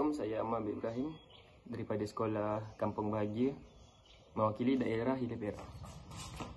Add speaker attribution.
Speaker 1: Assalamualaikum, saya Ahmad bin Ibrahim daripada sekolah Kampung Bahagia mewakili daerah Hilir Perak.